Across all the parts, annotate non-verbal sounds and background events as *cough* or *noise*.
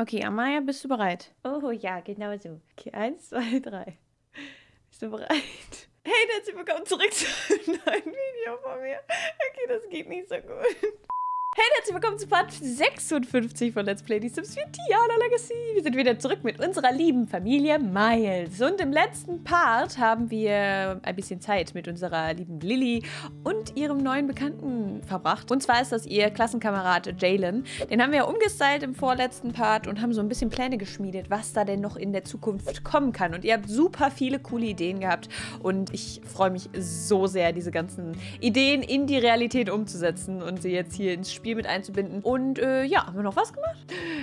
Okay, Amaya, bist du bereit? Oh ja, genau so. Okay, eins, zwei, drei. Bist du bereit? *laughs* Hey, herzlich willkommen zurück zu *laughs* einem neuen Video von mir. Okay, das geht nicht so gut. Hey, herzlich willkommen zu Part 56 von Let's Play The Sims 4 Tiana Legacy. Wir sind wieder zurück mit unserer lieben Familie Miles. Und im letzten Part haben wir ein bisschen Zeit mit unserer lieben Lilly und ihrem neuen Bekannten verbracht. Und zwar ist das ihr Klassenkamerad Jalen. Den haben wir ja umgestylt im vorletzten Part und haben so ein bisschen Pläne geschmiedet, was da denn noch in der Zukunft kommen kann. Und ihr habt super viele coole Ideen gehabt. Und ich freue mich so sehr, diese ganzen Ideen in die Realität umzusetzen und sie jetzt hier ins Spiel Spiel mit einzubinden. Und äh, ja, haben wir noch was gemacht?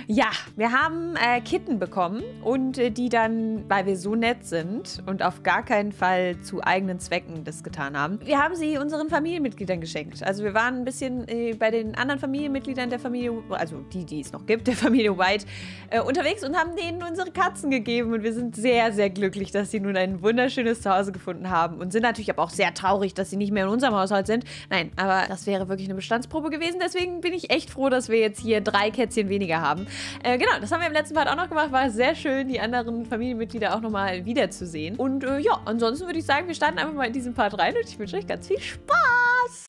Ja, wir haben äh, Kitten bekommen und äh, die dann, weil wir so nett sind und auf gar keinen Fall zu eigenen Zwecken das getan haben, wir haben sie unseren Familienmitgliedern geschenkt. Also wir waren ein bisschen äh, bei den anderen Familienmitgliedern der Familie, also die, die es noch gibt, der Familie White, äh, unterwegs und haben denen unsere Katzen gegeben. Und wir sind sehr, sehr glücklich, dass sie nun ein wunderschönes Zuhause gefunden haben und sind natürlich aber auch sehr traurig, dass sie nicht mehr in unserem Haushalt sind. Nein, aber das wäre wirklich eine Bestandsprobe gewesen. Deswegen deswegen bin ich echt froh, dass wir jetzt hier drei Kätzchen weniger haben. Äh, genau, das haben wir im letzten Part auch noch gemacht. War sehr schön, die anderen Familienmitglieder auch nochmal wiederzusehen. Und äh, ja, ansonsten würde ich sagen, wir starten einfach mal in diesem Part rein und ich wünsche euch ganz viel Spaß.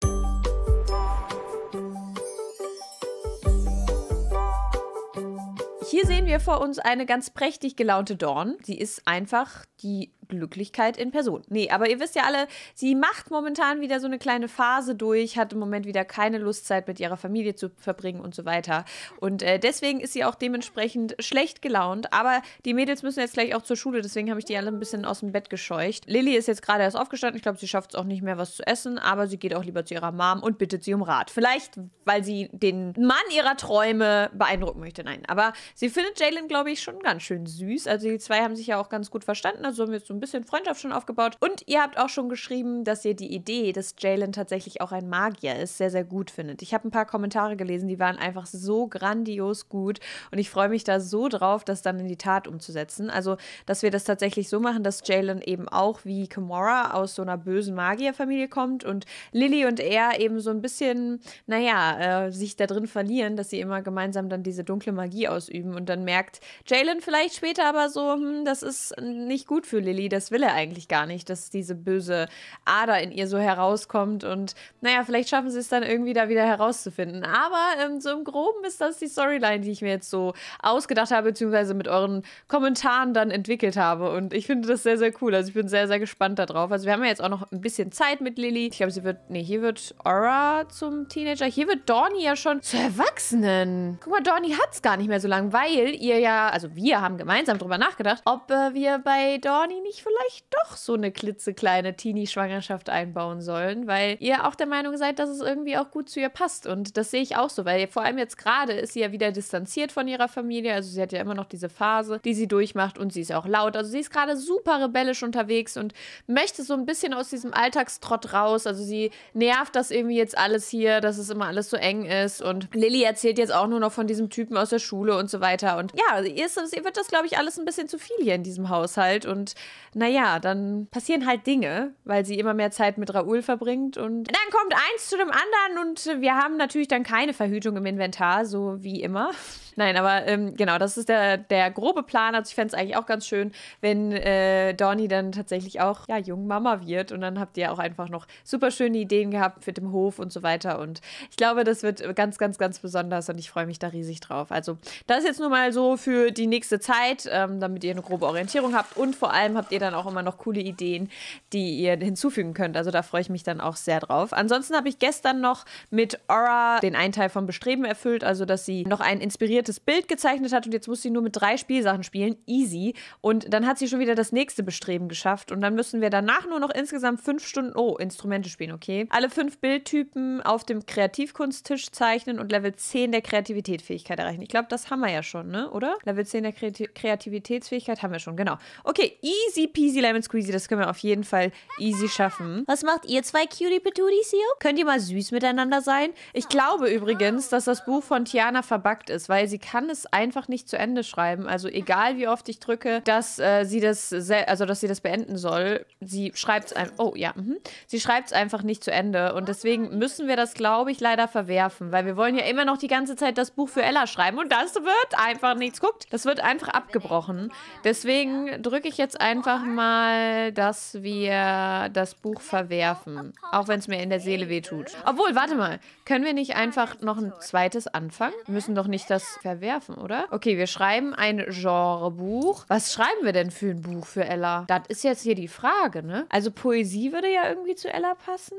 Hier sehen wir vor uns eine ganz prächtig gelaunte Dorn. Sie ist einfach die Glücklichkeit in Person. Nee, aber ihr wisst ja alle, sie macht momentan wieder so eine kleine Phase durch, hat im Moment wieder keine Lust, Zeit mit ihrer Familie zu verbringen und so weiter. Und äh, deswegen ist sie auch dementsprechend schlecht gelaunt. Aber die Mädels müssen jetzt gleich auch zur Schule, deswegen habe ich die alle ein bisschen aus dem Bett gescheucht. Lilly ist jetzt gerade erst aufgestanden. Ich glaube, sie schafft es auch nicht mehr, was zu essen, aber sie geht auch lieber zu ihrer Mom und bittet sie um Rat. Vielleicht, weil sie den Mann ihrer Träume beeindrucken möchte. Nein, aber sie findet Jalen, glaube ich, schon ganz schön süß. Also die zwei haben sich ja auch ganz gut verstanden. Also haben jetzt so ein ein bisschen Freundschaft schon aufgebaut. Und ihr habt auch schon geschrieben, dass ihr die Idee, dass Jalen tatsächlich auch ein Magier ist, sehr, sehr gut findet. Ich habe ein paar Kommentare gelesen, die waren einfach so grandios gut. Und ich freue mich da so drauf, das dann in die Tat umzusetzen. Also, dass wir das tatsächlich so machen, dass Jalen eben auch wie Kimora aus so einer bösen Magierfamilie kommt und Lilly und er eben so ein bisschen, naja, äh, sich da drin verlieren, dass sie immer gemeinsam dann diese dunkle Magie ausüben und dann merkt Jalen vielleicht später aber so, hm, das ist nicht gut für Lilly, das will er eigentlich gar nicht, dass diese böse Ader in ihr so herauskommt. Und naja, vielleicht schaffen sie es dann irgendwie da wieder herauszufinden. Aber ähm, so im Groben ist das die Storyline, die ich mir jetzt so ausgedacht habe, beziehungsweise mit euren Kommentaren dann entwickelt habe. Und ich finde das sehr, sehr cool. Also ich bin sehr, sehr gespannt darauf. Also wir haben ja jetzt auch noch ein bisschen Zeit mit Lilly. Ich glaube, sie wird, nee, hier wird Aura zum Teenager. Hier wird Dorni ja schon zur Erwachsenen. Guck mal, hat es gar nicht mehr so lange, weil ihr ja, also wir haben gemeinsam drüber nachgedacht, ob äh, wir bei Dorni nicht nicht vielleicht doch so eine klitzekleine Teenie-Schwangerschaft einbauen sollen, weil ihr auch der Meinung seid, dass es irgendwie auch gut zu ihr passt. Und das sehe ich auch so, weil vor allem jetzt gerade ist sie ja wieder distanziert von ihrer Familie. Also sie hat ja immer noch diese Phase, die sie durchmacht und sie ist auch laut. Also sie ist gerade super rebellisch unterwegs und möchte so ein bisschen aus diesem Alltagstrott raus. Also sie nervt das irgendwie jetzt alles hier, dass es immer alles so eng ist. Und Lilly erzählt jetzt auch nur noch von diesem Typen aus der Schule und so weiter. Und ja, ihr wird das, glaube ich, alles ein bisschen zu viel hier in diesem Haushalt. Und naja, dann passieren halt Dinge, weil sie immer mehr Zeit mit Raoul verbringt und dann kommt eins zu dem anderen und wir haben natürlich dann keine Verhütung im Inventar, so wie immer. *laughs* Nein, aber ähm, genau, das ist der, der grobe Plan. Also ich fände es eigentlich auch ganz schön, wenn äh, Donny dann tatsächlich auch ja, jung Mama wird und dann habt ihr auch einfach noch super schöne Ideen gehabt für den Hof und so weiter und ich glaube, das wird ganz, ganz, ganz besonders und ich freue mich da riesig drauf. Also das ist jetzt nur mal so für die nächste Zeit, ähm, damit ihr eine grobe Orientierung habt und vor allem habt ihr ihr dann auch immer noch coole Ideen, die ihr hinzufügen könnt. Also da freue ich mich dann auch sehr drauf. Ansonsten habe ich gestern noch mit Aura den einen Teil vom Bestreben erfüllt, also dass sie noch ein inspiriertes Bild gezeichnet hat und jetzt muss sie nur mit drei Spielsachen spielen. Easy. Und dann hat sie schon wieder das nächste Bestreben geschafft und dann müssen wir danach nur noch insgesamt fünf Stunden, oh, Instrumente spielen, okay. Alle fünf Bildtypen auf dem Kreativkunsttisch zeichnen und Level 10 der Kreativitätsfähigkeit erreichen. Ich glaube, das haben wir ja schon, ne? Oder? Level 10 der Kreativitätsfähigkeit haben wir schon, genau. Okay, easy peasy lemon squeezy. Das können wir auf jeden Fall easy schaffen. Was macht ihr zwei cutie patooties hier? Könnt ihr mal süß miteinander sein? Ich glaube übrigens, dass das Buch von Tiana verbuggt ist, weil sie kann es einfach nicht zu Ende schreiben. Also egal, wie oft ich drücke, dass äh, sie das, also dass sie das beenden soll. Sie schreibt es einfach, oh ja, mh. sie schreibt es einfach nicht zu Ende. Und deswegen müssen wir das, glaube ich, leider verwerfen, weil wir wollen ja immer noch die ganze Zeit das Buch für Ella schreiben und das wird einfach nichts. Guckt, das wird einfach abgebrochen. Deswegen drücke ich jetzt einfach mal, dass wir das Buch verwerfen. Auch wenn es mir in der Seele wehtut. Obwohl, warte mal. Können wir nicht einfach noch ein zweites anfangen? Wir müssen doch nicht das verwerfen, oder? Okay, wir schreiben ein Genrebuch. Was schreiben wir denn für ein Buch für Ella? Das ist jetzt hier die Frage, ne? Also Poesie würde ja irgendwie zu Ella passen.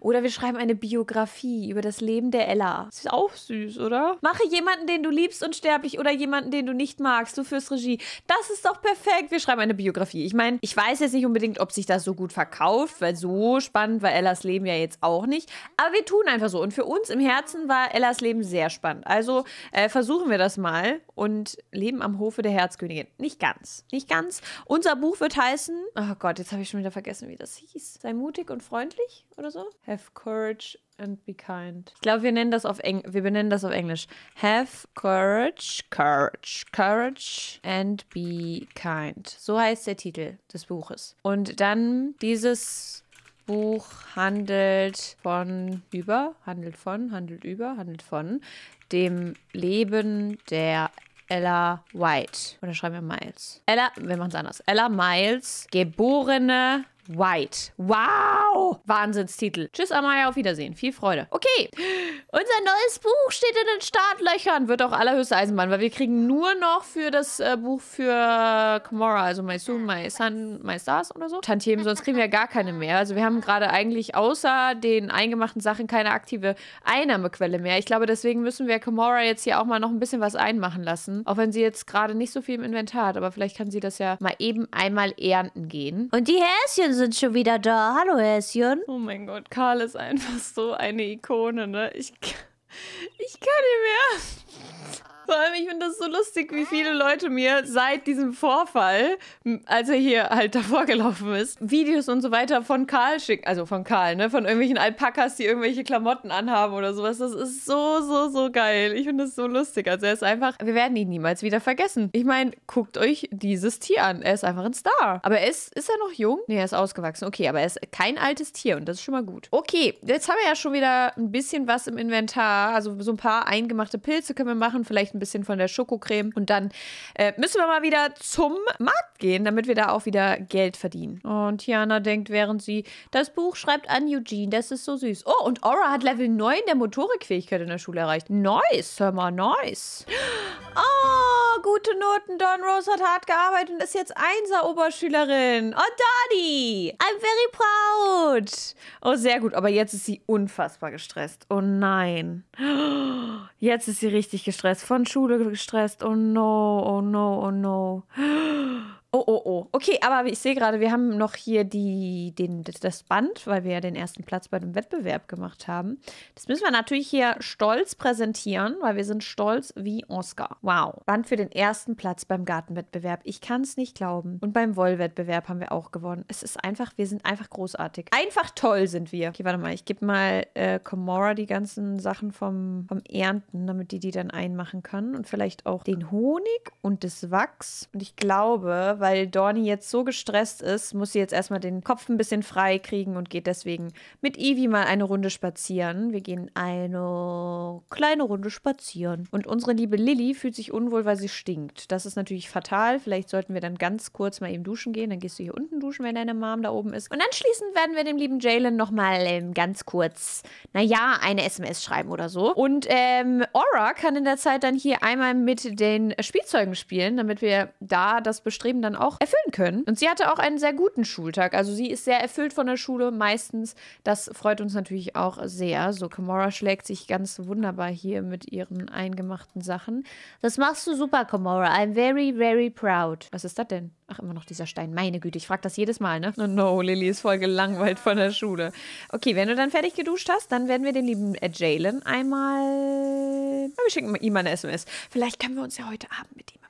Oder wir schreiben eine Biografie über das Leben der Ella. Das ist auch süß, oder? Mache jemanden, den du liebst, unsterblich oder jemanden, den du nicht magst. Du führst Regie. Das ist doch perfekt. Wir schreiben eine Biografie. Ich ich meine, ich weiß jetzt nicht unbedingt, ob sich das so gut verkauft, weil so spannend war Ellas Leben ja jetzt auch nicht. Aber wir tun einfach so. Und für uns im Herzen war Ellas Leben sehr spannend. Also äh, versuchen wir das mal und leben am Hofe der Herzkönigin. Nicht ganz. Nicht ganz. Unser Buch wird heißen, oh Gott, jetzt habe ich schon wieder vergessen, wie das hieß. Sei mutig und freundlich oder so. Have courage and be kind. Ich glaube, wir nennen das auf Eng wir benennen das auf Englisch. Have courage, courage, courage and be kind. So heißt der Titel des Buches. Und dann dieses Buch handelt von über, handelt von, handelt über, handelt von dem Leben der Ella White. Oder schreiben wir Miles? Ella, wir machen es anders. Ella Miles, geborene White. Wow! Wahnsinnstitel. Tschüss, Amaya, auf Wiedersehen. Viel Freude. Okay, unser neues Buch steht in den Startlöchern. Wird auch allerhöchste Eisenbahn, weil wir kriegen nur noch für das äh, Buch für Kamora, äh, also My Soon, My Sun, My Stars oder so, Tantiemen. Sonst kriegen wir ja gar keine mehr. Also wir haben gerade eigentlich außer den eingemachten Sachen keine aktive Einnahmequelle mehr. Ich glaube, deswegen müssen wir Kamora jetzt hier auch mal noch ein bisschen was einmachen lassen. Auch wenn sie jetzt gerade nicht so viel im Inventar hat. Aber vielleicht kann sie das ja mal eben einmal ernten gehen. Und die Häschen sind schon wieder da. Hallo Häschen. Oh mein Gott, Karl ist einfach so eine Ikone, ne? Ich, ich kann nicht mehr. Vor allem, ich finde das so lustig, wie viele Leute mir seit diesem Vorfall, als er hier halt davor gelaufen ist, Videos und so weiter von Karl schicken. Also von Karl, ne? Von irgendwelchen Alpakas, die irgendwelche Klamotten anhaben oder sowas. Das ist so, so, so geil. Ich finde das so lustig. Also er ist einfach, wir werden ihn niemals wieder vergessen. Ich meine, guckt euch dieses Tier an. Er ist einfach ein Star. Aber er ist, ist er noch jung? Nee, er ist ausgewachsen. Okay, aber er ist kein altes Tier und das ist schon mal gut. Okay, jetzt haben wir ja schon wieder ein bisschen was im Inventar. Also so ein paar eingemachte Pilze können wir machen. Vielleicht ein bisschen von der Schokocreme. Und dann äh, müssen wir mal wieder zum Markt gehen, damit wir da auch wieder Geld verdienen. Und Tiana denkt, während sie das Buch schreibt an Eugene, das ist so süß. Oh, und Aura hat Level 9 der Motorikfähigkeit in der Schule erreicht. Nice, hör mal, nice. Oh! gute Noten. Dawn Rose hat hart gearbeitet und ist jetzt Einser-Oberschülerin. Oh, Dani! I'm very proud! Oh, sehr gut. Aber jetzt ist sie unfassbar gestresst. Oh nein. *gasps* Jetzt ist sie richtig gestresst. Von Schule gestresst. Oh no, oh no, oh no. *gasps* Oh, oh, oh. Okay, aber ich sehe gerade, wir haben noch hier die, den, das Band, weil wir ja den ersten Platz bei dem Wettbewerb gemacht haben. Das müssen wir natürlich hier stolz präsentieren, weil wir sind stolz wie Oscar. Wow. Band für den ersten Platz beim Gartenwettbewerb. Ich kann es nicht glauben. Und beim Wollwettbewerb haben wir auch gewonnen. Es ist einfach, wir sind einfach großartig. Einfach toll sind wir. Okay, warte mal. Ich gebe mal äh, Komora die ganzen Sachen vom, vom Ernten, damit die die dann einmachen können. Und vielleicht auch den Honig und das Wachs. Und ich glaube, weil Dorni jetzt so gestresst ist, muss sie jetzt erstmal den Kopf ein bisschen frei kriegen und geht deswegen mit Evie mal eine Runde spazieren. Wir gehen eine kleine Runde spazieren. Und unsere liebe Lilly fühlt sich unwohl, weil sie stinkt. Das ist natürlich fatal. Vielleicht sollten wir dann ganz kurz mal eben duschen gehen. Dann gehst du hier unten duschen, wenn deine Mom da oben ist. Und anschließend werden wir dem lieben Jalen nochmal ähm, ganz kurz, naja, eine SMS schreiben oder so. Und ähm, Aura kann in der Zeit dann hier einmal mit den Spielzeugen spielen, damit wir da das Bestreben dann dann auch erfüllen können. Und sie hatte auch einen sehr guten Schultag. Also sie ist sehr erfüllt von der Schule meistens. Das freut uns natürlich auch sehr. So, Kamora schlägt sich ganz wunderbar hier mit ihren eingemachten Sachen. Das machst du super, Kamora. I'm very, very proud. Was ist das denn? Ach, immer noch dieser Stein. Meine Güte, ich frage das jedes Mal, ne? No, no, Lilly ist voll gelangweilt von der Schule. Okay, wenn du dann fertig geduscht hast, dann werden wir den lieben äh, Jalen einmal... Wir schicken ihm mal eine SMS. Vielleicht können wir uns ja heute Abend mit ihm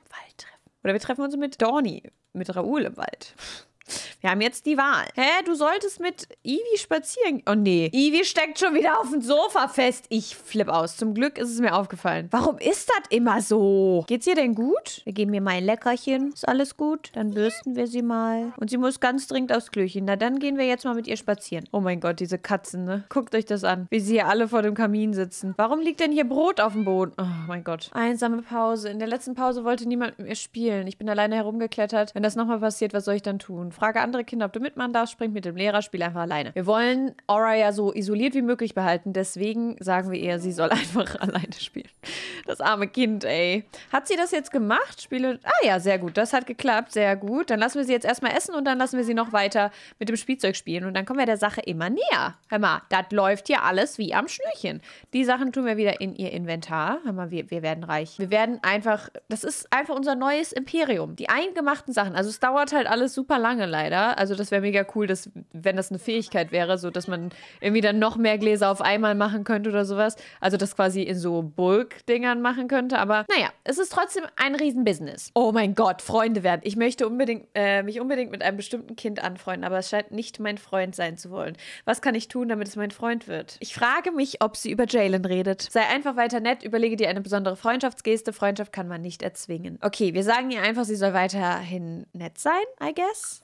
oder wir treffen uns mit Dorni, mit Raoul im Wald. Wir haben jetzt die Wahl. Hä, du solltest mit Ivy spazieren. Oh nee. Ivy steckt schon wieder auf dem Sofa fest. Ich flipp aus. Zum Glück ist es mir aufgefallen. Warum ist das immer so? Geht's ihr denn gut? Wir geben ihr mal ein Leckerchen. Ist alles gut? Dann bürsten wir sie mal. Und sie muss ganz dringend aufs Klöchen. Na, dann gehen wir jetzt mal mit ihr spazieren. Oh mein Gott, diese Katzen, ne? Guckt euch das an, wie sie hier alle vor dem Kamin sitzen. Warum liegt denn hier Brot auf dem Boden? Oh mein Gott. Einsame Pause. In der letzten Pause wollte niemand mit mir spielen. Ich bin alleine herumgeklettert. Wenn das nochmal passiert, was soll ich dann tun? frage andere Kinder, ob du mitmachen darfst, springt mit dem Lehrer, spiel einfach alleine. Wir wollen Aura ja so isoliert wie möglich behalten, deswegen sagen wir ihr, sie soll *laughs* einfach alleine spielen. Das arme Kind, ey. Hat sie das jetzt gemacht? Spiele. Ah ja, sehr gut. Das hat geklappt. Sehr gut. Dann lassen wir sie jetzt erstmal essen und dann lassen wir sie noch weiter mit dem Spielzeug spielen. Und dann kommen wir der Sache immer näher. Hör mal, das läuft ja alles wie am Schnürchen. Die Sachen tun wir wieder in ihr Inventar. Hör mal, wir, wir werden reich. Wir werden einfach. Das ist einfach unser neues Imperium. Die eingemachten Sachen. Also es dauert halt alles super lange alleine leider. Also das wäre mega cool, dass, wenn das eine Fähigkeit wäre, so dass man irgendwie dann noch mehr Gläser auf einmal machen könnte oder sowas. Also das quasi in so Bulk-Dingern machen könnte. Aber naja, es ist trotzdem ein Riesen-Business. Oh mein Gott, Freunde werden. Ich möchte unbedingt, äh, mich unbedingt mit einem bestimmten Kind anfreunden, aber es scheint nicht mein Freund sein zu wollen. Was kann ich tun, damit es mein Freund wird? Ich frage mich, ob sie über Jalen redet. Sei einfach weiter nett, überlege dir eine besondere Freundschaftsgeste. Freundschaft kann man nicht erzwingen. Okay, wir sagen ihr einfach, sie soll weiterhin nett sein, I guess.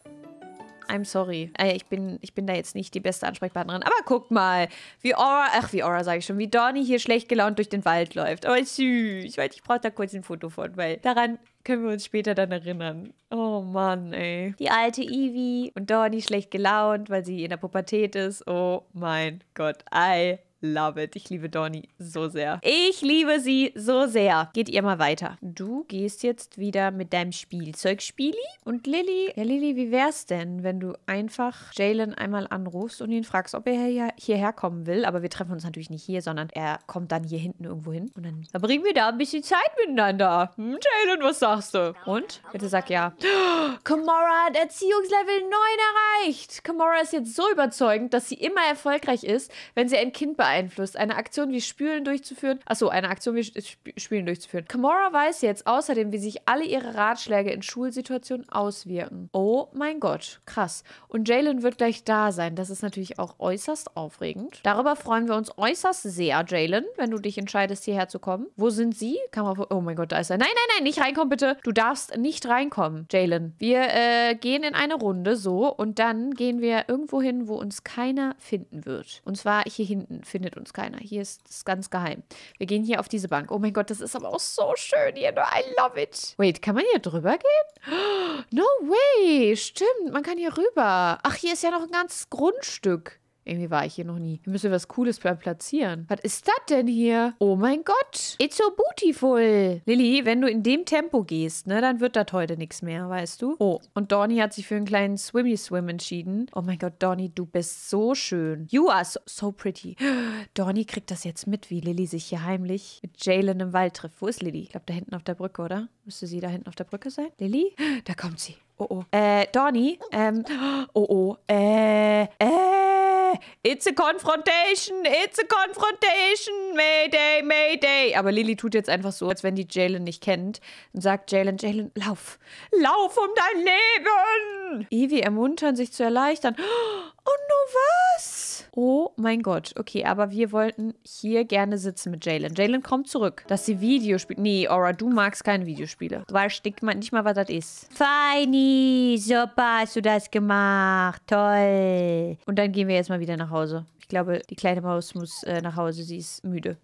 I'm sorry. Äh, ich bin, ich bin da jetzt nicht die beste Ansprechpartnerin. Aber guck mal, wie Aura, ach wie Aura sage ich schon, wie Donny hier schlecht gelaunt durch den Wald läuft. Aber süß, weil ich brauche da kurz ein Foto von, weil daran können wir uns später dann erinnern. Oh Mann, ey. Die alte Ivy und Donny schlecht gelaunt, weil sie in der Pubertät ist. Oh mein Gott, I Love it. Ich liebe Donny so sehr. Ich liebe sie so sehr. Geht ihr mal weiter. Du gehst jetzt wieder mit deinem Spielzeug, Spieli. Und Lilly, ja Lilly, wie wär's denn, wenn du einfach Jalen einmal anrufst und ihn fragst, ob er hier, hierher kommen will. Aber wir treffen uns natürlich nicht hier, sondern er kommt dann hier hinten irgendwo hin. Und dann verbringen wir da ein bisschen Zeit miteinander. Hm, Jalen, was sagst du? Und? Bitte sag ja. *gasps* Kamora hat Erziehungslevel 9 erreicht. Kamora ist jetzt so überzeugend, dass sie immer erfolgreich ist, wenn sie ein Kind beeinflusst beeinflusst, eine Aktion wie Spülen durchzuführen. Achso, eine Aktion wie äh, Spülen durchzuführen. Kamora weiß jetzt außerdem, wie sich alle ihre Ratschläge in Schulsituationen auswirken. Oh mein Gott, krass. Und Jalen wird gleich da sein. Das ist natürlich auch äußerst aufregend. Darüber freuen wir uns äußerst sehr, Jalen, wenn du dich entscheidest, hierher zu kommen. Wo sind sie? Kamera. Oh mein Gott, da ist er. Nein, nein, nein, nicht reinkommen, bitte. Du darfst nicht reinkommen, Jalen. Wir äh, gehen in eine Runde so und dann gehen wir irgendwo hin, wo uns keiner finden wird. Und zwar hier hinten finden findet uns keiner. Hier ist es ganz geheim. Wir gehen hier auf diese Bank. Oh mein Gott, das ist aber auch so schön hier. I love it. Wait, kann man hier drüber gehen? *gasps* No way. Stimmt, man kann hier rüber. Ach, hier ist ja noch ein ganzes Grundstück. Irgendwie war ich hier noch nie. Wir müssen was Cooles platzieren. Was ist das denn hier? Oh mein Gott. It's so beautiful. Lilly, wenn du in dem Tempo gehst, ne, dann wird das heute nichts mehr, weißt du? Oh, und Donny hat sich für einen kleinen Swimmy-Swim entschieden. Oh mein Gott, Donny, du bist so schön. You are so, so pretty. *gasps* Donny kriegt das jetzt mit, wie Lilly sich hier heimlich mit Jalen im Wald trifft. Wo ist Lilly? Ich glaube, da hinten auf der Brücke, oder? Müsste sie da hinten auf der Brücke sein? Lilly? *gasps* Da kommt sie. Oh, oh. Äh, Donny? Ähm, *gasps* oh, oh. Äh, äh. It's a confrontation, it's a confrontation, Mayday, Mayday. Aber Lilly tut jetzt einfach so, als wenn die Jalen nicht kennt und sagt Jalen, Jalen, lauf, lauf um dein Leben. Evie ermuntern, sich zu erleichtern. Oh no, was? Oh mein Gott. Okay, aber wir wollten hier gerne sitzen mit Jalen. Jalen kommt zurück, dass sie Videospiele... Nee, Aura, du magst keine Videospiele. Du weißt nicht mal, was das ist. Feini, super hast du das gemacht. Toll. Und dann gehen wir jetzt mal wieder nach Hause. Ich glaube, die kleine Maus muss äh, nach Hause. Sie ist müde.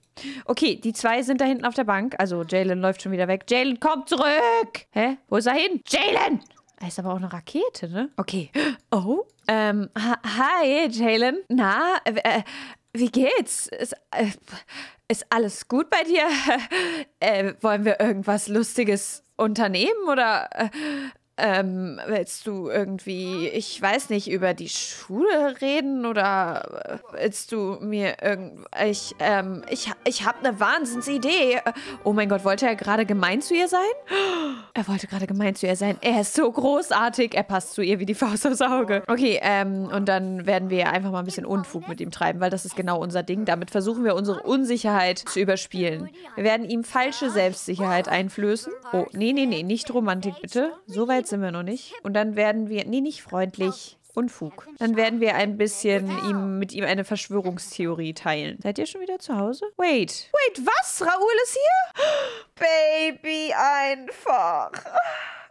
Okay, die zwei sind da hinten auf der Bank. Also Jalen läuft schon wieder weg. Jalen, komm zurück! Hä? Wo ist er hin? Jalen! Er ist aber auch eine Rakete, ne? Okay. Oh. Ähm, hi, Jalen. Na, äh, wie geht's? Ist, äh, ist, alles gut bei dir? *laughs* Äh, wollen wir irgendwas Lustiges unternehmen oder äh, ähm, willst du irgendwie, ich weiß nicht, über die Schule reden oder äh, willst du mir irgend... Ich, ähm, ich, ich habe eine Wahnsinnsidee. Oh mein Gott, wollte er gerade gemein zu ihr sein? *gasps* Er wollte gerade gemein zu ihr sein. Er ist so großartig. Er passt zu ihr wie die Faust aufs Auge. Okay, ähm, und dann werden wir einfach mal ein bisschen Unfug mit ihm treiben, weil das ist genau unser Ding. Damit versuchen wir, unsere Unsicherheit zu überspielen. Wir werden ihm falsche Selbstsicherheit einflößen. Oh, nee, nee, nee, nicht Romantik, bitte. So weit weit sind wir noch nicht. Und dann werden wir, nee, nicht freundlich, Unfug. Dann werden wir ein bisschen ihm, mit ihm eine Verschwörungstheorie teilen. Seid ihr schon wieder zu Hause? Wait. Wait, was? Raoul ist hier? *gasps* Baby, einfach.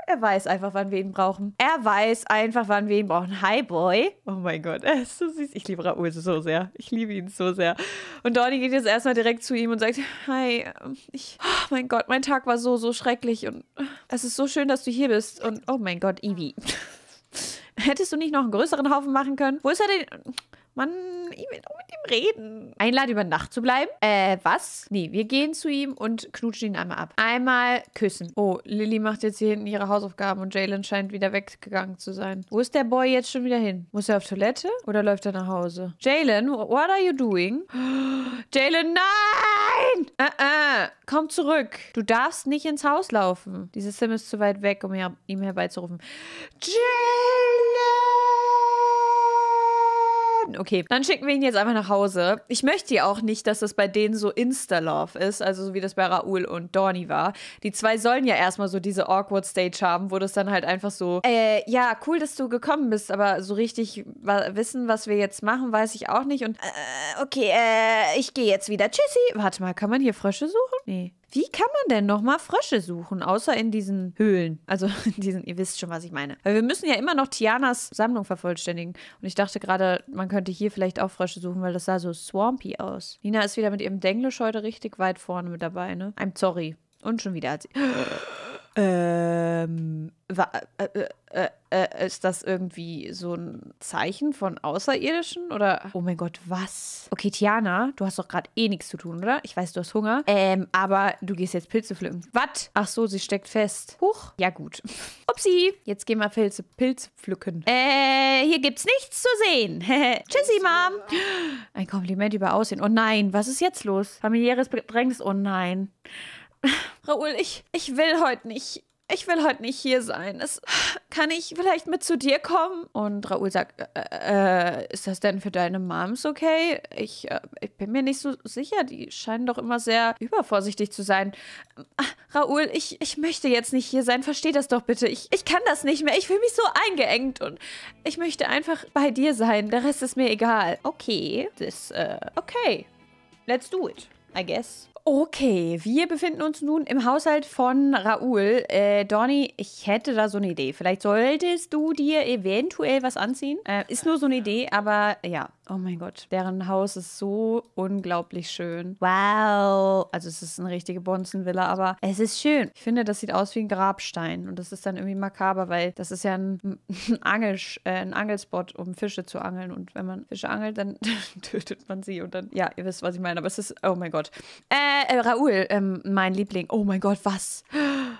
Er weiß einfach, wann wir ihn brauchen. Er weiß einfach, wann wir ihn brauchen. Hi, Boy. Oh mein Gott, er ist so süß. Ich liebe Raoul so sehr. Ich liebe ihn so sehr. Und Donny geht jetzt erstmal direkt zu ihm und sagt, hi, ich, oh mein Gott, mein Tag war so, so schrecklich. Und es ist so schön, dass du hier bist. Und oh mein Gott, Evie. *laughs* Hättest du nicht noch einen größeren Haufen machen können? Wo ist er denn? Mann, ich will doch mit ihm reden. Einlade, über Nacht zu bleiben? Äh, was? Nee, wir gehen zu ihm und knutschen ihn einmal ab. Einmal küssen. Oh, Lilly macht jetzt hier hinten ihre Hausaufgaben und Jalen scheint wieder weggegangen zu sein. Wo ist der Boy jetzt schon wieder hin? Muss er auf Toilette oder läuft er nach Hause? Jalen, what are you doing? *gasps* Jalen, nein! Äh, äh, komm zurück. Du darfst nicht ins Haus laufen. Diese Sim ist zu weit weg, um ihm herbeizurufen. Jalen! Schaden. Okay, dann schicken wir ihn jetzt einfach nach Hause. Ich möchte ja auch nicht, dass das bei denen so Insta-Love ist, also so wie das bei Raoul und Dorny war. Die zwei sollen ja erstmal so diese awkward Stage haben, wo das dann halt einfach so, äh, ja, cool, dass du gekommen bist, aber so richtig wissen, was wir jetzt machen, weiß ich auch nicht. Und, äh, okay, äh, ich gehe jetzt wieder. Tschüssi. Warte mal, kann man hier Frösche suchen? Nee. Wie kann man denn nochmal Frösche suchen, außer in diesen Höhlen? Also *laughs* in diesen, ihr wisst schon, was ich meine. Weil wir müssen ja immer noch Tianas Sammlung vervollständigen. Und ich dachte gerade, man könnte hier vielleicht auch Frösche suchen, weil das sah so swampy aus. Nina ist wieder mit ihrem Denglisch heute richtig weit vorne mit dabei, ne? I'm sorry. Und schon wieder hat sie. *gasps* *gasps* Ähm, war, äh äh, äh, äh, äh, ist das irgendwie so ein Zeichen von Außerirdischen oder? Oh mein Gott, was? Okay, Tiana, du hast doch gerade eh nichts zu tun, oder? Ich weiß, du hast Hunger. Ähm, aber du gehst jetzt Pilze pflücken. Was? Ach so, sie steckt fest. Huch. Ja gut. *laughs* Upsi. Jetzt gehen wir Pilze, Pilze pflücken. Äh, hier gibt's nichts zu sehen. *laughs* Tschüssi, Mom. Ein Kompliment über Aussehen. Oh nein, was ist jetzt los? Familiäres Bedrängnis. Oh nein. Raoul, ich, ich will heute nicht. Ich will heute nicht hier sein. Es, kann ich vielleicht mit zu dir kommen? Und Raoul sagt, äh, äh, ist das denn für deine Moms okay? Ich, äh, ich bin mir nicht so sicher. Die scheinen doch immer sehr übervorsichtig zu sein. Ah, Raoul, ich, ich möchte jetzt nicht hier sein. Versteh das doch bitte. Ich, ich kann das nicht mehr. Ich fühle mich so eingeengt und ich möchte einfach bei dir sein. Der Rest ist mir egal. Okay. Das, äh, okay. Let's do it, I guess. Okay, wir befinden uns nun im Haushalt von Raoul. Äh, Donny, ich hätte da so eine Idee. Vielleicht solltest du dir eventuell was anziehen. Äh, ist nur so eine Idee, aber ja, Oh mein Gott, deren Haus ist so unglaublich schön. Wow. Also es ist eine richtige Bonzenvilla, aber es ist schön. Ich finde, das sieht aus wie ein Grabstein und das ist dann irgendwie makaber, weil das ist ja ein, ein, Angel, äh, ein Angelspot, um Fische zu angeln und wenn man Fische angelt, dann *laughs* tötet man sie und dann, ja, ihr wisst, was ich meine, aber es ist, oh mein Gott. Äh, äh Raoul, ähm, mein Liebling, oh mein Gott, was?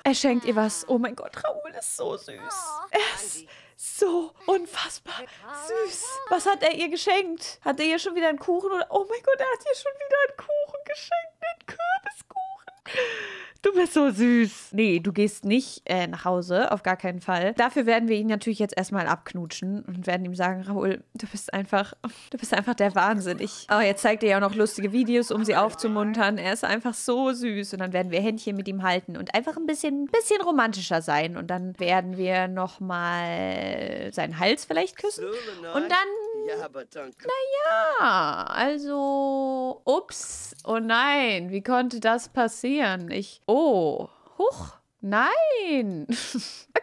Er schenkt ihr was. Oh mein Gott, Raoul ist so süß. Oh, er ist so unfassbar süß. Was hat er ihr geschenkt? Hat er ihr schon wieder einen Kuchen? Oder oh mein Gott, er hat ihr schon wieder einen Kuchen geschenkt. Einen Kürbiskuchen. Du bist so süß. Nee, du gehst nicht äh, nach Hause, auf gar keinen Fall. Dafür werden wir ihn natürlich jetzt erstmal abknutschen und werden ihm sagen, Raoul, du bist einfach, du bist einfach der Wahnsinn. Ich, oh, jetzt zeigt er ja auch noch lustige Videos, um sie aufzumuntern. Er ist einfach so süß. Und dann werden wir Händchen mit ihm halten und einfach ein bisschen, bisschen romantischer sein. Und dann werden wir nochmal seinen Hals vielleicht küssen. Und dann. Ja, aber danke. Naja, also. Ups. Oh nein, wie konnte das passieren? Ich. Oh Oh, hoch. Nein. *laughs*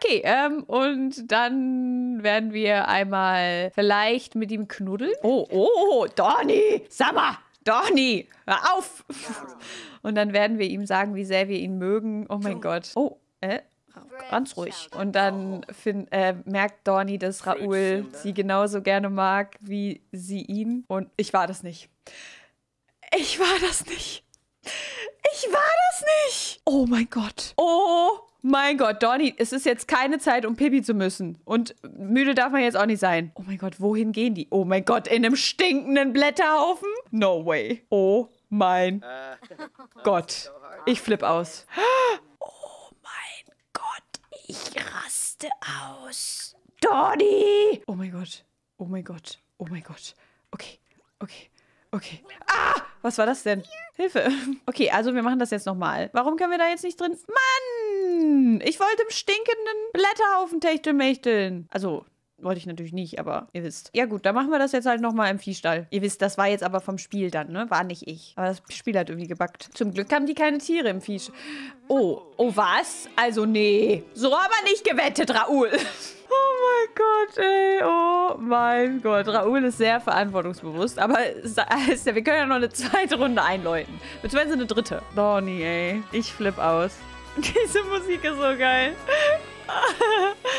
Okay, ähm, und dann werden wir einmal vielleicht mit ihm knuddeln. Oh, oh, oh, Donny, sag mal, Donny, hör auf. *laughs* Und dann werden wir ihm sagen, wie sehr wir ihn mögen. Oh mein oh. Gott. Oh, äh, ganz ruhig. Und dann find, äh, merkt Donny, dass Raoul sie genauso gerne mag, wie sie ihn. Und ich war das nicht. Ich war das nicht. Ich war das nicht. Oh mein Gott. Oh mein Gott, Donny, es ist jetzt keine Zeit, um Pipi zu müssen. Und müde darf man jetzt auch nicht sein. Oh mein Gott, wohin gehen die? Oh mein Gott, in einem stinkenden Blätterhaufen? No way. Oh mein äh. Gott. Ich flipp aus. Oh mein Gott, ich raste aus. Donny! Oh mein Gott. Oh mein Gott. Oh mein Gott. Okay, okay. Okay. Ah! Was war das denn? Hilfe. Okay, also wir machen das jetzt nochmal. Warum können wir da jetzt nicht drin? Mann! Ich wollte im stinkenden Blätterhaufen techtelmächteln. Also, wollte ich natürlich nicht, aber ihr wisst. Ja gut, dann machen wir das jetzt halt nochmal im Viehstall. Ihr wisst, das war jetzt aber vom Spiel dann, ne? War nicht ich. Aber das Spiel hat irgendwie gebackt. Zum Glück haben die keine Tiere im Viehstall. Oh, oh was? Also nee. So aber nicht gewettet, Raoul. *laughs* Gott, ey. Oh mein Gott. Raoul ist sehr verantwortungsbewusst. Aber ja, wir können ja noch eine zweite Runde einläuten. Beziehungsweise eine dritte. Donny, ey. Ich flipp aus. *laughs* Diese Musik ist so geil. *laughs*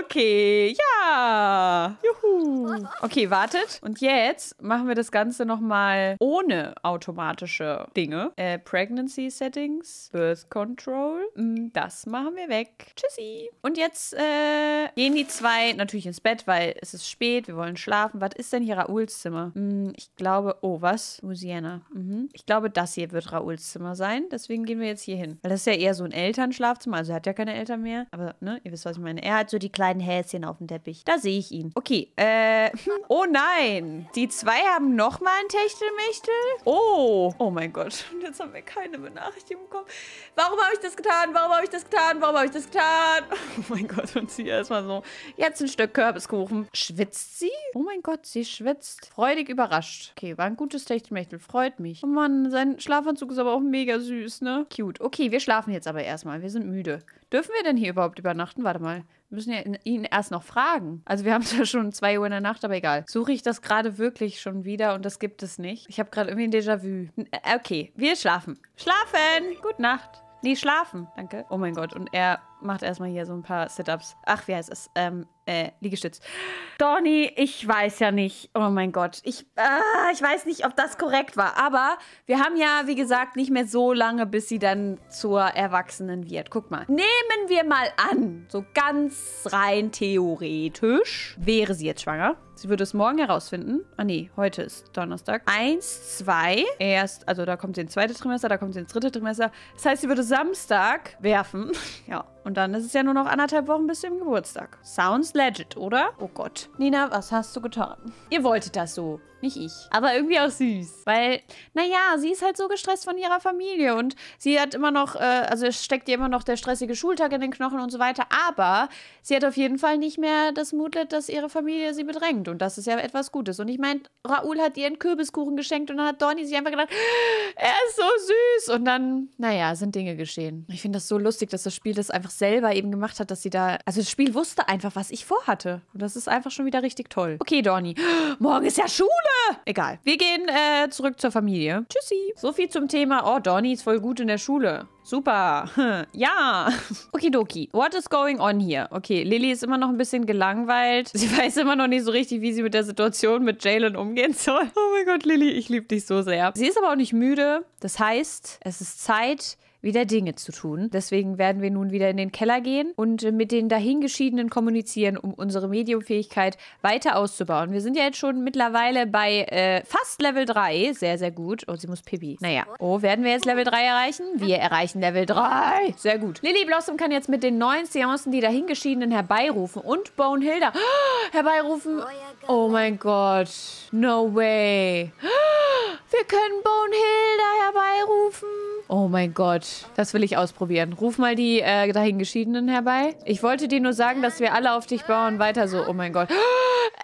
okay. Ja. Juhu. Okay, wartet. Und jetzt machen wir das Ganze nochmal ohne automatische Dinge. Äh, Pregnancy Settings, Birth Control. Mm, das machen wir weg. Tschüssi. Und jetzt äh, gehen die zwei natürlich ins Bett, weil es ist spät. Wir wollen schlafen. Was ist denn hier Rauls Zimmer? Mm, ich glaube, oh, was? Louisiana. Mhm. Ich glaube, das hier wird Rauls Zimmer sein. Deswegen gehen wir jetzt hier hin. Weil das ist ja eher so ein Elternschlafzimmer. Also er hat ja keine Eltern mehr. Aber, ne, ihr wisst, was ich meine. Er hat so die kleinen Häschen auf dem Teppich. Da sehe ich ihn. Okay, äh, *laughs* oh nein. Die zwei haben nochmal ein Techtelmechtel? Oh, oh mein Gott. Und jetzt haben wir keine Benachrichtigung bekommen. Warum habe ich das getan? Warum habe ich das getan? Warum habe ich das getan? *laughs* Oh mein Gott, und sie erstmal so, jetzt ein Stück Kürbiskuchen. Schwitzt sie? Oh mein Gott, sie schwitzt. Freudig überrascht. Okay, war ein gutes Techtelmechtel. Freut mich. Oh Mann, sein Schlafanzug ist aber auch mega süß, ne? Cute. Okay, wir schlafen jetzt aber erstmal. Wir sind müde. Dürfen wir denn hier überhaupt übernachten? Warte mal. Wir müssen ja ihn erst noch fragen. Also wir haben es *laughs* ja schon 2 Uhr in der Nacht, aber egal. Suche ich das gerade wirklich schon wieder und das gibt es nicht. Ich habe gerade irgendwie ein Déjà-vu. Äh, okay, wir schlafen. Schlafen! Gute Nacht. Nee, schlafen. Danke. Oh mein Gott. Und er macht erstmal hier so ein paar Sit-Ups. Ach, wie heißt es? Ähm, äh, Liegestütz. Donny, ich weiß ja nicht. Oh mein Gott. Ich, äh, ich weiß nicht, ob das korrekt war. Aber wir haben ja, wie gesagt, nicht mehr so lange, bis sie dann zur Erwachsenen wird. Guck mal. Nehmen wir mal an, so ganz rein theoretisch, wäre sie jetzt schwanger sie würde es morgen herausfinden. Ah nee, heute ist Donnerstag. Eins, zwei. Erst, also da kommt sie ins zweite Trimester, da kommt sie ins dritte Trimester. Das heißt, sie würde Samstag werfen. *laughs* ja. Und dann ist es ja nur noch anderthalb Wochen bis zum Geburtstag. Sounds legit, oder? Oh Gott. Nina, was hast du getan? Ihr wolltet das so. Nicht ich. Aber irgendwie auch süß. Weil, naja, sie ist halt so gestresst von ihrer Familie und sie hat immer noch, äh, also steckt ihr immer noch der stressige Schultag in den Knochen und so weiter. Aber sie hat auf jeden Fall nicht mehr das Mutlet, dass ihre Familie sie bedrängt. Und das ist ja etwas Gutes. Und ich meine, Raoul hat ihr einen Kürbiskuchen geschenkt und dann hat Donny sich einfach gedacht, er ist so süß. Und dann, naja, sind Dinge geschehen. Ich finde das so lustig, dass das Spiel das einfach selber eben gemacht hat, dass sie da, also das Spiel wusste einfach, was ich vorhatte. Und das ist einfach schon wieder richtig toll. Okay, Donny, *gasps* morgen ist ja Schule egal. Wir gehen äh, zurück zur Familie. Tschüssi. So viel zum Thema, oh, Donny ist voll gut in der Schule. Super. *laughs* Ja. Okidoki. What is going on here? Okay, Lilly ist immer noch ein bisschen gelangweilt. Sie *laughs* weiß immer noch nicht so richtig, wie sie mit der Situation mit Jalen umgehen soll. Oh mein Gott, Lilly, ich liebe dich so sehr. Sie ist aber auch nicht müde. Das heißt, es ist Zeit, wieder Dinge zu tun. Deswegen werden wir nun wieder in den Keller gehen und äh, mit den dahingeschiedenen kommunizieren, um unsere Mediumfähigkeit weiter auszubauen. Wir sind ja jetzt schon mittlerweile bei äh, fast Level 3. Sehr, sehr gut. Oh, sie muss Pibi. Naja. Oh, werden wir jetzt Level 3 erreichen? Wir erreichen Level 3. Sehr gut. Lily Blossom kann jetzt mit den neuen Seancen die dahingeschiedenen herbeirufen und Bone Hilda oh, *gasps* herbeirufen. Oh mein Gott. No way. *gasps* Wir können Bone Hilda herbeirufen. Oh mein Gott, das will ich ausprobieren. Ruf mal die äh, dahingeschiedenen herbei. Ich wollte dir nur sagen, dass wir alle auf dich bauen. Weiter so. Oh mein Gott. *gasps*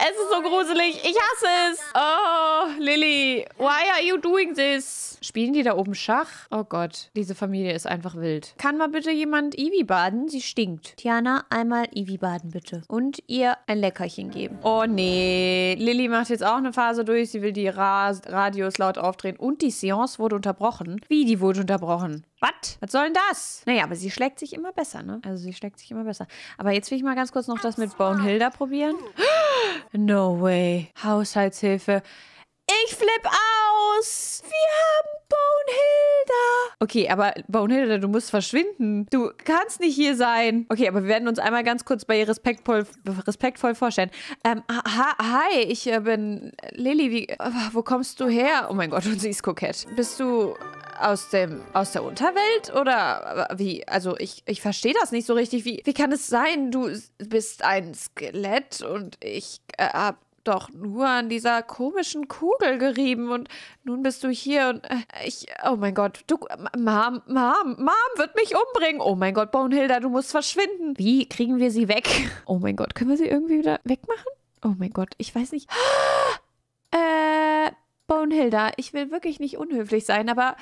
Es ist so gruselig. Ich hasse es. Oh, Lilly, why are you doing this? Spielen die da oben Schach? Oh Gott, diese Familie ist einfach wild. Kann mal bitte jemand Ivy baden? Sie stinkt. Tiana, einmal Ivy baden bitte. Und ihr ein Leckerchen geben. Oh nee. Lilly macht jetzt auch eine Phase durch. Sie will die Ra Radios laut aufdrehen. Und die Seance wurde unterbrochen. Wie, die wurde unterbrochen? Was? Was soll denn das? Naja, aber sie schlägt sich immer besser, ne? Also sie schlägt sich immer besser. Aber jetzt will ich mal ganz kurz noch das mit Bonehilda probieren. *gasps* No way. Haushaltshilfe. Ich flipp aus. Wir haben Bonehilda. Okay, aber Bonehilda, du musst verschwinden. Du kannst nicht hier sein. Okay, aber wir werden uns einmal ganz kurz bei ihr respektvoll, respektvoll vorstellen. Ähm, ha hi, ich äh, bin Lilly. Wie, äh, wo kommst du her? Oh mein Gott, *laughs* und sie ist kokett. Bist du aus dem aus der Unterwelt oder äh, wie also ich ich verstehe das nicht so richtig wie wie kann es sein du bist ein Skelett und ich äh, hab doch nur an dieser komischen Kugel gerieben und nun bist du hier und äh, ich, oh mein Gott, du, Mom, Mom, Mom wird mich umbringen. Oh mein Gott, Bonehilda, du musst verschwinden. Wie kriegen wir sie weg? Oh mein Gott, können wir sie irgendwie wieder wegmachen? Oh mein Gott, ich weiß nicht. *gasps* Äh, Bonehilda, ich will wirklich nicht unhöflich sein, aber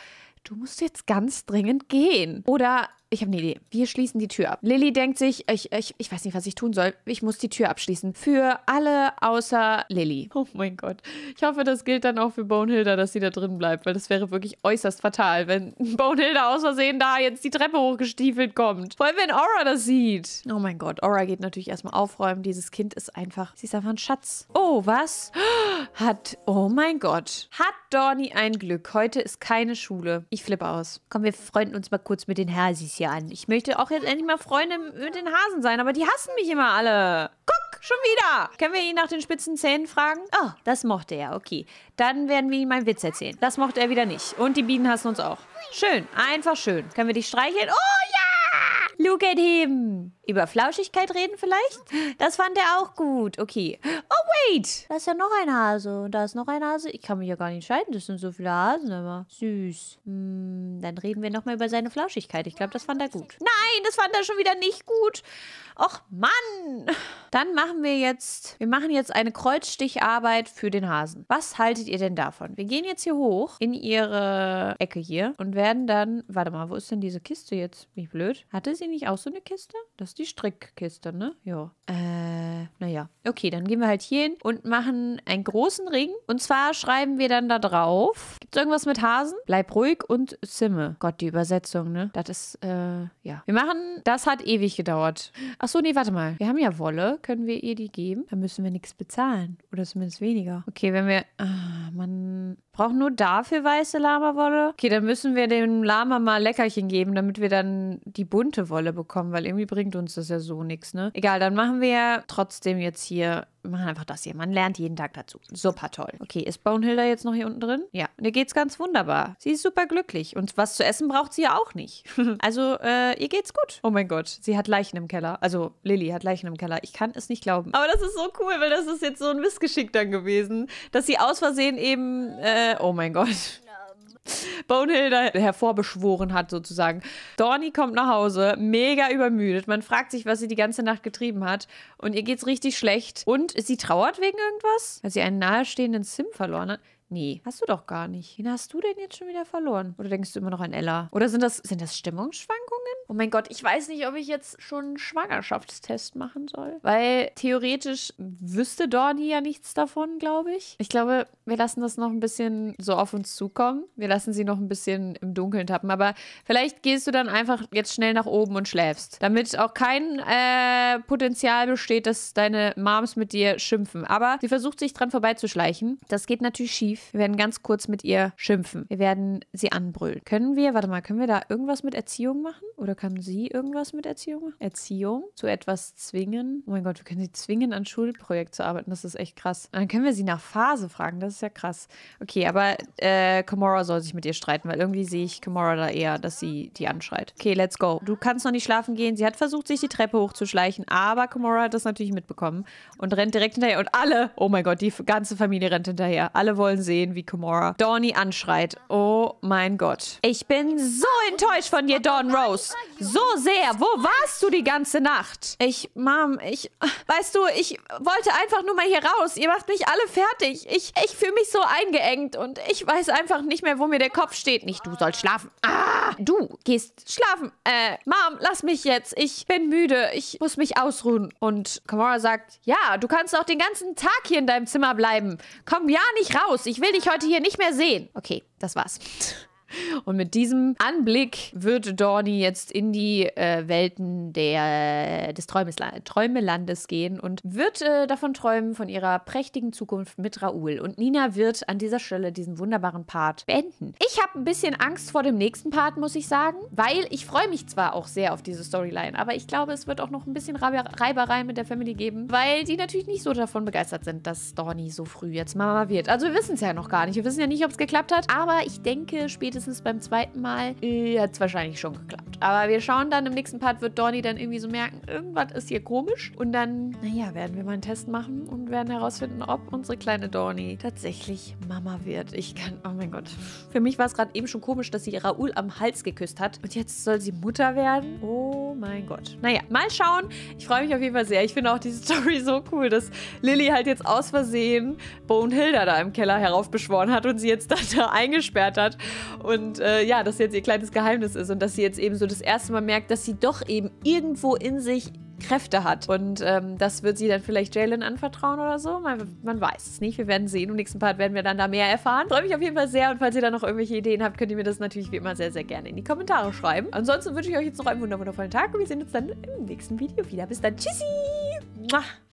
du musst jetzt ganz dringend gehen. Oder ich habe eine Idee. Wir schließen die Tür ab. Lilly denkt sich, ich, ich, ich weiß nicht, was ich tun soll. Ich muss die Tür abschließen. Für alle außer Lilly. Oh mein Gott. Ich hoffe, das gilt dann auch für Bonehilda, dass sie da drin bleibt, weil das wäre wirklich äußerst fatal, wenn *laughs* Bonehilda außersehen da jetzt die Treppe hochgestiefelt kommt. Vor allem, wenn Aura das sieht. Oh mein Gott. Aura geht natürlich erstmal aufräumen. Dieses Kind ist einfach, sie ist einfach ein Schatz. Oh, was? *gasps* Hat, oh mein Gott. Hat Dorni ein Glück. Heute ist keine Schule. Ich flippe aus. Komm, wir freunden uns mal kurz mit den Hersis hier an. Ich möchte auch jetzt endlich mal Freunde mit den Hasen sein, aber die hassen mich immer alle. Guck, schon wieder. Können wir ihn nach den spitzen Zähnen fragen? Oh, das mochte er, okay. Dann werden wir ihm einen Witz erzählen. Das mochte er wieder nicht. Und die Bienen hassen uns auch. Schön, einfach schön. Können wir dich streicheln? Oh ja! Look at him! Über Flauschigkeit reden vielleicht? Das fand er auch gut. Okay. Oh, wait! Da ist ja noch ein Hase. Und da ist noch ein Hase. Ich kann mich ja gar nicht entscheiden. Das sind so viele Hasen immer. Süß. Hm, dann reden wir nochmal über seine Flauschigkeit. Ich glaube, das fand er gut. Nein, das fand er schon wieder nicht gut. Och, Mann! Dann machen wir jetzt... Wir machen jetzt eine Kreuzsticharbeit für den Hasen. Was haltet ihr denn davon? Wir gehen jetzt hier hoch in ihre Ecke hier und werden dann... Warte mal, wo ist denn diese Kiste jetzt? Wie blöd. Hatte sie nicht auch so eine Kiste? Das die Strickkiste, ne? Ja. Äh, naja. Okay, dann gehen wir halt hier hin und machen einen großen Ring. Und zwar schreiben wir dann da drauf. Gibt's irgendwas mit Hasen? Bleib ruhig und simme. Gott, die Übersetzung, ne? Das ist, äh, ja. Wir machen, das hat ewig gedauert. Ach so, nee, warte mal. Wir haben ja Wolle. Können wir ihr die geben? Dann müssen wir nichts bezahlen. Oder zumindest weniger. Okay, wenn wir... Ah man braucht nur dafür weiße Lama-Wolle. Okay, dann müssen wir dem Lama mal Leckerchen geben, damit wir dann die bunte Wolle bekommen, weil irgendwie bringt uns das ja so nichts, ne? Egal, dann machen wir ja trotzdem jetzt hier wir machen einfach das hier. Man lernt jeden Tag dazu. Super toll. Okay, ist Bonehilda jetzt noch hier unten drin? Ja, mir geht's ganz wunderbar. Sie ist super glücklich und was zu essen braucht sie ja auch nicht. *laughs* also, äh, ihr geht's gut. Oh mein Gott, sie hat Leichen im Keller. Also, Lilly hat Leichen im Keller. Ich kann es nicht glauben. Aber das ist so cool, weil das ist jetzt so ein Missgeschick dann gewesen, dass sie aus Versehen eben, äh, oh mein Gott. Bonehilda hervorbeschworen hat, sozusagen. Dorni kommt nach Hause, mega übermüdet. Man fragt sich, was sie die ganze Nacht getrieben hat. Und ihr geht's richtig schlecht. Und sie trauert wegen irgendwas, weil sie einen nahestehenden Sim verloren hat. Nee, hast du doch gar nicht. Wen hast du denn jetzt schon wieder verloren? Oder denkst du immer noch an Ella? Oder sind das, sind das Stimmungsschwankungen? Oh mein Gott, ich weiß nicht, ob ich jetzt schon einen Schwangerschaftstest machen soll. Weil theoretisch wüsste Dorni ja nichts davon, glaube ich. Ich glaube, wir lassen das noch ein bisschen so auf uns zukommen. Wir lassen sie noch ein bisschen im Dunkeln tappen. Aber vielleicht gehst du dann einfach jetzt schnell nach oben und schläfst. Damit auch kein äh, Potenzial besteht, dass deine Moms mit dir schimpfen. Aber sie versucht sich dran vorbeizuschleichen. Das geht natürlich schief aggressiv. Wir werden ganz kurz mit ihr schimpfen. Wir werden sie anbrüllen. Können wir, warte mal, können wir da irgendwas mit Erziehung machen? Oder kann sie irgendwas mit Erziehung machen? Erziehung? Zu etwas zwingen? Oh mein Gott, wir können sie zwingen, an Schulprojekt zu arbeiten. Das ist echt krass. Und dann können wir sie nach Phase fragen. Das ist ja krass. Okay, aber äh, Kamora soll sich mit ihr streiten, weil irgendwie sehe ich Kamora da eher, dass sie die anschreit. Okay, let's go. Du kannst noch nicht schlafen gehen. Sie hat versucht, sich die Treppe hochzuschleichen, aber Kamora hat das natürlich mitbekommen und rennt direkt hinterher. Und alle, oh mein Gott, die ganze Familie rennt hinterher. Alle wollen sie sehen, wie Kimora Dawny anschreit. Oh mein Gott. Ich bin so enttäuscht von dir, Dawn Rose. So sehr. Wo warst du die ganze Nacht? Ich, Mom, ich... Weißt du, ich wollte einfach nur mal hier raus. Ihr macht mich alle fertig. Ich, ich fühle mich so eingeengt und ich weiß einfach nicht mehr, wo mir der Kopf steht. Nicht, du sollst schlafen. Ah, du gehst schlafen. Äh, Mom, lass mich jetzt. Ich bin müde. Ich muss mich ausruhen. Und Kamora sagt, ja, du kannst auch den ganzen Tag hier in deinem Zimmer bleiben. Komm ja nicht raus. Ich ich will dich heute hier nicht mehr sehen. Okay, das war's. Und mit diesem Anblick wird Dorni jetzt in die äh, Welten der, des Träumes, Träumelandes gehen und wird äh, davon träumen, von ihrer prächtigen Zukunft mit Raoul. Und Nina wird an dieser Stelle diesen wunderbaren Part beenden. Ich habe ein bisschen Angst vor dem nächsten Part, muss ich sagen, weil ich freue mich zwar auch sehr auf diese Storyline, aber ich glaube, es wird auch noch ein bisschen Reiberei mit der Family geben, weil die natürlich nicht so davon begeistert sind, dass Dorni so früh jetzt Mama wird. Also wir wissen es ja noch gar nicht. Wir wissen ja nicht, ob es geklappt hat, aber ich denke, spätestens spätestens beim zweiten Mal hat es wahrscheinlich schon geklappt. Aber wir schauen dann, im nächsten Part wird Donny dann irgendwie so merken, irgendwas ist hier komisch. Und dann, naja, werden wir mal einen Test machen und werden herausfinden, ob unsere kleine Donny tatsächlich Mama wird. Ich kann, oh mein Gott. Für mich war es gerade eben schon komisch, dass sie Raoul am Hals geküsst hat. Und jetzt soll sie Mutter werden? Oh mein Gott. Naja, mal schauen. Ich freue mich auf jeden Fall sehr. Ich finde auch diese *laughs* Story so cool, dass Lilly halt jetzt aus Versehen Bone Hilda da im Keller heraufbeschworen hat und sie jetzt da, da eingesperrt hat. Und äh, ja, dass jetzt ihr kleines Geheimnis ist und dass sie jetzt eben so das erste Mal merkt, dass sie doch eben irgendwo in sich Kräfte hat. Und ähm, das wird sie dann vielleicht Jalen anvertrauen oder so. Man, man, weiß es nicht. Wir werden sehen. Im nächsten Part werden wir dann da mehr erfahren. Freue mich auf jeden Fall sehr. Und falls ihr da noch irgendwelche Ideen habt, könnt ihr mir das natürlich wie immer sehr, sehr gerne in die Kommentare schreiben. Ansonsten wünsche ich euch jetzt noch einen wundervollen Tag und wir sehen uns dann im nächsten Video wieder. Bis dann. Tschüssi!